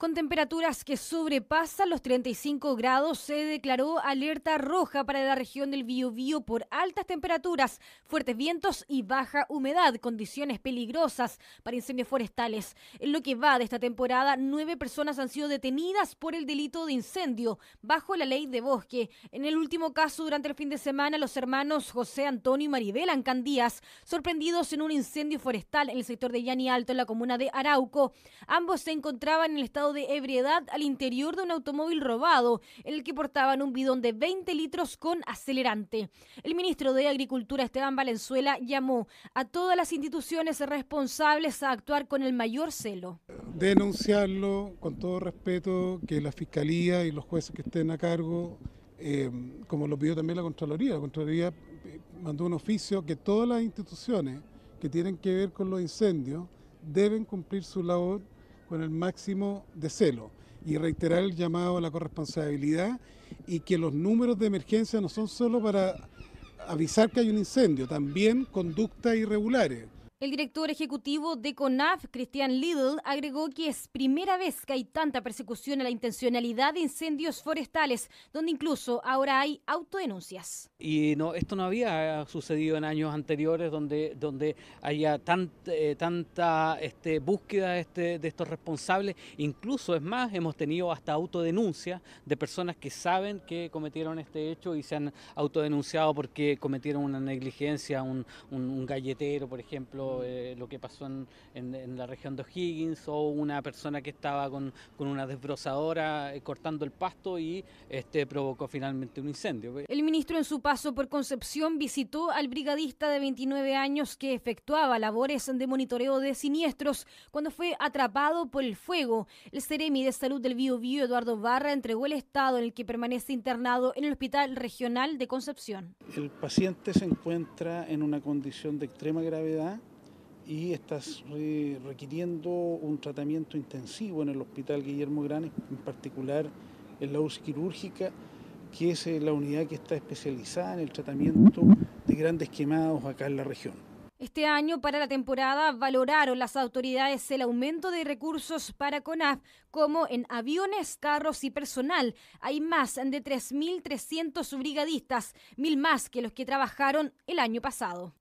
Con temperaturas que sobrepasan los 35 grados, se declaró alerta roja para la región del Biobío por altas temperaturas, fuertes vientos y baja humedad, condiciones peligrosas para incendios forestales. En lo que va de esta temporada, nueve personas han sido detenidas por el delito de incendio bajo la ley de bosque. En el último caso, durante el fin de semana, los hermanos José Antonio y Maribel Ancandías, sorprendidos en un incendio forestal en el sector de Yani Alto, en la comuna de Arauco. Ambos se encontraban en el estado de ebriedad al interior de un automóvil robado, en el que portaban un bidón de 20 litros con acelerante. El ministro de Agricultura, Esteban Valenzuela, llamó a todas las instituciones responsables a actuar con el mayor celo. Denunciarlo con todo respeto, que la Fiscalía y los jueces que estén a cargo, eh, como lo pidió también la Contraloría, la Contraloría eh, mandó un oficio que todas las instituciones que tienen que ver con los incendios deben cumplir su labor con el máximo de celo y reiterar el llamado a la corresponsabilidad y que los números de emergencia no son solo para avisar que hay un incendio, también conductas irregulares. El director ejecutivo de CONAF, Cristian Lidl, agregó que es primera vez que hay tanta persecución a la intencionalidad de incendios forestales, donde incluso ahora hay autodenuncias. Y no, esto no había sucedido en años anteriores donde, donde haya eh, tanta este, búsqueda este, de estos responsables. Incluso, es más, hemos tenido hasta autodenuncias de personas que saben que cometieron este hecho y se han autodenunciado porque cometieron una negligencia, un galletero, por ejemplo eh, lo que pasó en, la región de O'Higgins o una persona que estaba con, una desbrozadora eh, cortando el pasto y este, provocó finalmente un incendio. El ministro en su paso por Concepción visitó al brigadista de 29 años que efectuaba labores de monitoreo de siniestros cuando fue atrapado por el fuego. El Ceremi de Salud del Bio, Bio Eduardo Barra, entregó el estado en el que permanece internado en el Hospital Regional de Concepción. El paciente se encuentra en una condición de extrema gravedad y está requiriendo un tratamiento intensivo en el Hospital Guillermo Granes, en particular en la UCI quirúrgica, que es eh, la unidad que está especializada en el tratamiento de grandes quemados acá en la región. Este año, para la temporada, valoraron las autoridades el aumento de recursos para CONAF, como en aviones, carros y personal. Hay más de 3.300 brigadistas, mil más que los que trabajaron el año pasado.